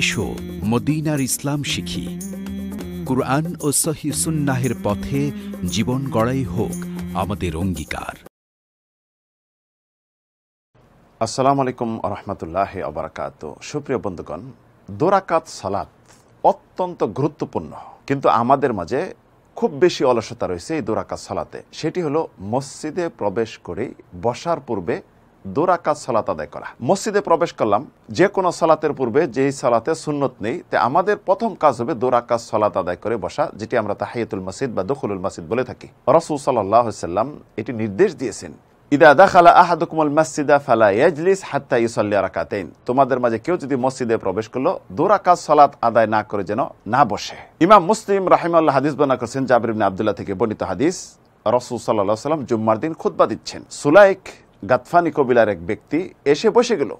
এসো মদিনার ইসলাম শিখি কুরআন ও সহি সুন্নাহের পথে জীবন গড়াই হোক আমাদের অঙ্গীকার আসসালামু আলাইকুম রহমতুল্লাহ আবরাকাত সুপ্রিয় বন্ধুগণ দোরাকাত সালাত অত্যন্ত গুরুত্বপূর্ণ কিন্তু আমাদের মাঝে খুব বেশি অলসতা রয়েছে এই দোরাকাত সালাতে সেটি হলো মসজিদে প্রবেশ করে বসার পূর্বে দুরাকাত সালাত আদায় করা মসজিদে প্রবেশ করলাম যে কোনো সালাতের পূর্বে যেই সালাতে সুন্নত নেই তে আমাদের প্রথম কাজ হবে দোরাকাত সালাত আদায় করে বসা যেটি আমরা তাহিয়াতুল মসজিদ বা দখুলুল মসজিদ বলে থাকি রসুল সাল্লাহ সাল্লাম এটি নির্দেশ দিয়েছেন ইদা দাখালা আহাদুকুমল মসজিদা ফালা ইয়াজলিস হাত্তা ইসল্লিয়া রাকাতেন তোমাদের মাঝে কেউ যদি মসজিদে প্রবেশ করলো দুরাকাত সালাত আদায় না করে যেন না বসে ইমাম মুসলিম রাহিমাল্লাহ হাদিস বর্ণনা করেছেন জাবির আবদুল্লাহ থেকে বর্ণিত হাদিস রসুল সাল্লাহ সাল্লাম জুম্মার দিন খুতবা দিচ্ছেন সুলাইক গাতফানি কবিলার এক ব্যক্তি এসে বসে গেল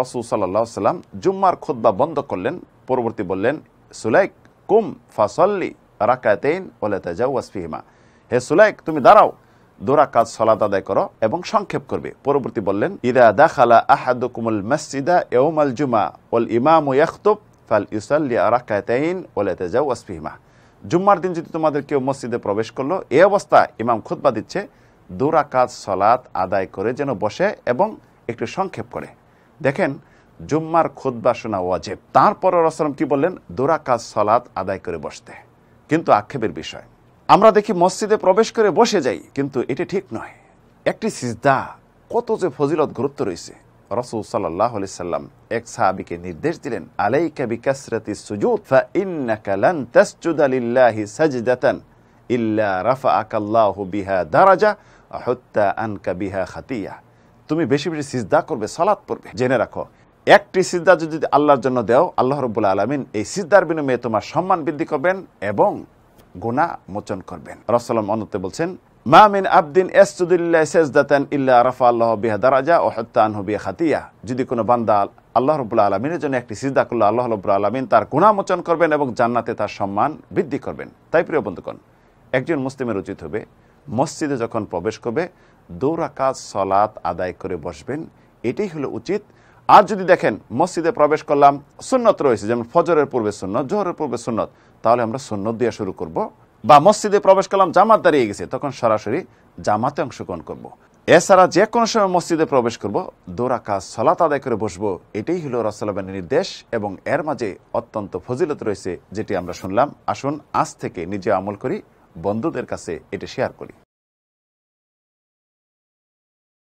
রসুল সাল্লা সাল্লাম জুম্মার খোদ্া বন্ধ করলেন পরবর্তী বললেন সুলাইক কুম ফাসল্লি ওলে তেজা ওয়াসফিহিমা হে সুলাইক তুমি দাঁড়াও দোরা কাজ সলাদ আদায় করো এবং সংক্ষেপ করবে পরবর্তী বললেন ইদা দাখালা কুমুল মসজিদা আল জুমা ওল ইমাম ইয়াখতুব ফাল ইউসাল্লি ওলে তেজা ওয়াসফিহিমা জুম্মার দিন যদি তোমাদের কেউ মসজিদে প্রবেশ করলো এই অবস্থা ইমাম খুতবা দিচ্ছে দুরাকাত সলাত আদায় করে যেন বসে এবং একটু সংক্ষেপ করে দেখেন জুম্মার খুদ্া বাসনা ওয়াজেব তারপর রসলাম কি বললেন দুরাকাত সলাত আদায় করে বসতে কিন্তু আক্ষেপের বিষয় আমরা দেখি মসজিদে প্রবেশ করে বসে যাই কিন্তু এটি ঠিক নয় একটি সিজদা কত যে ফজিলত গুরুত্ব রয়েছে রসুল সাল্লাহ আলি সাল্লাম এক সাহাবিকে নির্দেশ দিলেন আলাইকা বিকাসরাতি সুজুদ ফা ইন্নাকা লান তাসজুদা লিল্লাহি সাজদাতান ইল্লা রাফাআকাল্লাহু বিহা দারাজা হত্যা আনকা বিহা খাতিয়া তুমি বেশি বেশি সিজদা করবে সালাত পড়বে জেনে রাখো একটি সিজদা যদি আল্লাহর জন্য দেও আল্লাহ রবুল্লা আলমিন এই সিজদার বিনিময়ে তোমার সম্মান বৃদ্ধি করবেন এবং গোনা মোচন করবেন রসালাম অনতে বলছেন মামিন আবদিন এসুদুল্লাহ সেজদাতেন ইল্লা আরফা আল্লাহ বিহা দারাজা ও হত্যা আনহু বিয়া খাতিয়া যদি কোনো বান্দা আল্লাহ রবুল্লা আলমিনের জন্য একটি সিজদা করলো আল্লাহ রবুল্লা আলমিন তার গুণা মোচন করবেন এবং জান্নাতে তার সম্মান বৃদ্ধি করবেন তাই প্রিয় বন্ধুগণ একজন মুসলিমের উচিত হবে মসজিদে যখন প্রবেশ করবে দৌরাকাজ সলাত আদায় করে বসবেন এটাই হলো উচিত আর যদি দেখেন মসজিদে প্রবেশ করলাম সুন্নত রয়েছে যেমন ফজরের পূর্বে সুন্নত জোহরের পূর্বে সুন্নত তাহলে আমরা সুন্নত দিয়ে শুরু করব বা মসজিদে প্রবেশ করলাম জামাত দাঁড়িয়ে গেছে তখন সরাসরি জামাতে অংশগ্রহণ করব। এছাড়া যে কোনো সময় মসজিদে প্রবেশ করব দোরা কাজ সলাত আদায় করে বসব এটাই হলো রসালাবানের নির্দেশ এবং এর মাঝে অত্যন্ত ফজিলত রয়েছে যেটি আমরা শুনলাম আসুন আজ থেকে নিজে আমল করি বন্ধুদের কাছে এটা শেয়ার করি